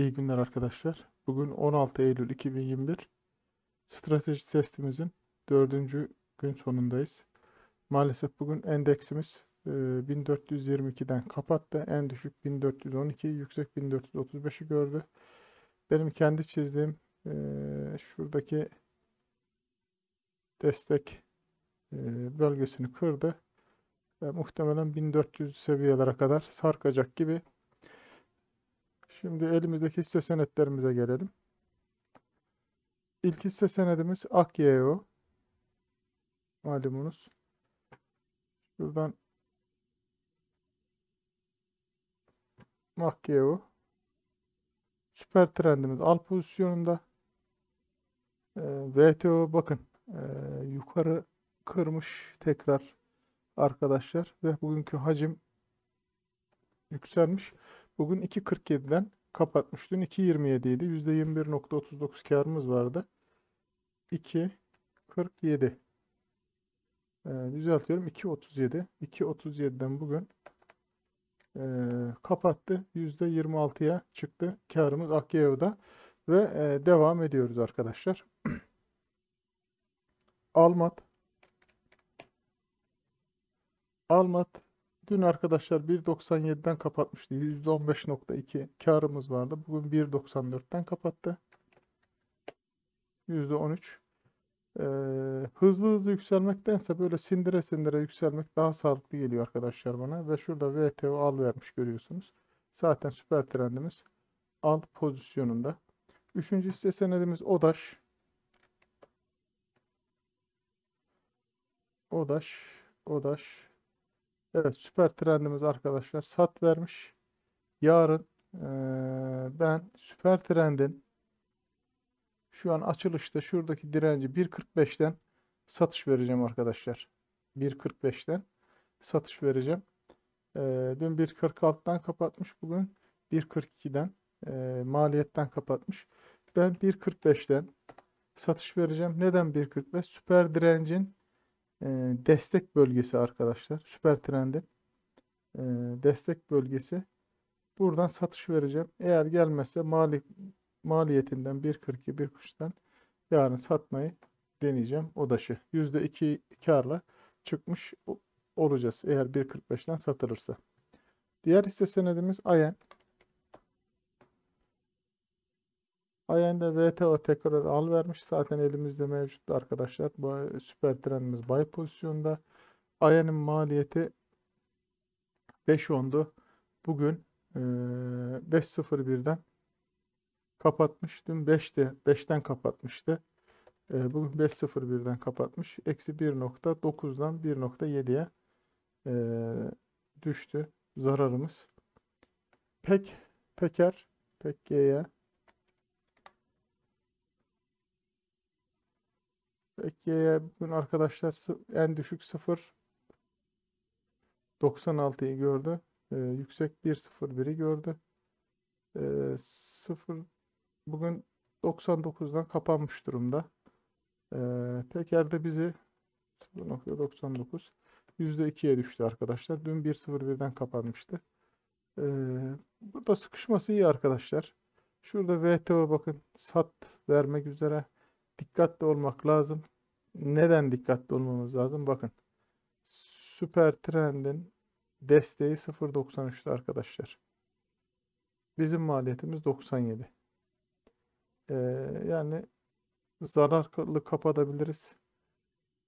İyi günler arkadaşlar. Bugün 16 Eylül 2021. Strateji testimizin dördüncü gün sonundayız. Maalesef bugün endeksimiz 1422'den e, kapattı. En düşük 1412, yüksek 1435'i gördü. Benim kendi çizdiğim e, şuradaki destek e, bölgesini kırdı. Muhtemelen 1400 seviyelere kadar sarkacak gibi Şimdi elimizdeki hisse senetlerimize gelelim. İlk hisse senedimiz AKYO. Malumunuz. Şuradan AKYO. Süper trendimiz al pozisyonunda. Ee, VTO bakın ee, yukarı kırmış tekrar arkadaşlar ve bugünkü hacim yükselmiş. Bugün 2.47'den kapatmış. Dün 2.27 idi. %21.39 karımız vardı. 2.47 ee, düzeltiyorum. 2.37 2.37'den bugün e, kapattı. %26'ya çıktı karımız Akyaev'da ve e, devam ediyoruz arkadaşlar. Almat Almat Dün arkadaşlar 1.97'den kapatmıştı. %15.2 karımız vardı. Bugün 1.94'ten kapattı. %13. Ee, hızlı hızlı yükselmektense böyle sindire sindire yükselmek daha sağlıklı geliyor arkadaşlar bana. Ve şurada VTO al vermiş görüyorsunuz. Zaten süper trendimiz al pozisyonunda. Üçüncü hisse senedimiz ODAŞ. ODAŞ, ODAŞ, Evet süper trendimiz arkadaşlar sat vermiş. Yarın e, ben süper trendin şu an açılışta şuradaki direnci 1.45'ten satış vereceğim arkadaşlar. 1.45'ten satış vereceğim. E, dün 1.46'dan kapatmış. Bugün 1.42'den e, maliyetten kapatmış. Ben 1.45'ten satış vereceğim. Neden 1.45? Süper direncin e, destek bölgesi arkadaşlar. Süper trendi e, destek bölgesi. Buradan satış vereceğim. Eğer gelmezse mali, maliyetinden 1.42 1.43'ten yarın satmayı deneyeceğim. O daşı %2 karla çıkmış olacağız. Eğer 1.45'ten satılırsa. Diğer hisse senedimiz AYEN. Ayende VTO tekrar al vermiş. Zaten elimizde mevcut arkadaşlar. Bu e, süper trendimiz buy pozisyonda. Ayenin maliyeti 5 ondu. Bugün 5.01'den e, kapatmış. Dün 5'ti. 5'ten kapatmıştı. E, bugün 5.01'den kapatmış. Eksi 1.9'dan 1.7'ye düştü zararımız. Pek, peker, pek G'ye Peki bugün arkadaşlar en düşük 0 96'yı gördü. Ee, yüksek 1.01'i gördü. Ee, 0 bugün 99'dan kapanmış durumda. Ee, Peker'de bizi 0.99 %2'ye düştü arkadaşlar. Dün 1.01'den kapanmıştı. Ee, burada sıkışması iyi arkadaşlar. Şurada VTO bakın sat vermek üzere dikkatli olmak lazım. Neden dikkatli olmamız lazım? Bakın. Süper Trend'in desteği 0.93'te arkadaşlar. Bizim maliyetimiz 97. Ee, yani zararlı kapatabiliriz.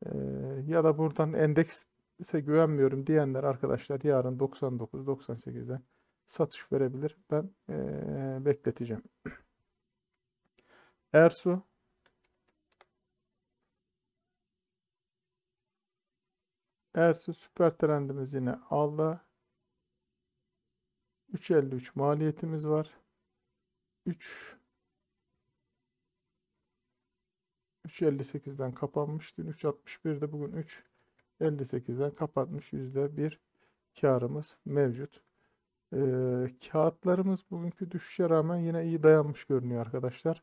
Ee, ya da buradan endekse güvenmiyorum diyenler arkadaşlar yarın 99-98'den satış verebilir. Ben ee, bekleteceğim. Ersu Ersu süper trendimiz yine alda. 3.53 maliyetimiz var. 3 3.58'den kapanmış. Dün 3.61'de bugün 3 58'den kapatmış. %1 karımız mevcut. Ee, kağıtlarımız bugünkü düşüşe rağmen yine iyi dayanmış görünüyor arkadaşlar.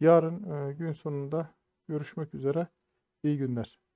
Yarın e, gün sonunda görüşmek üzere. İyi günler.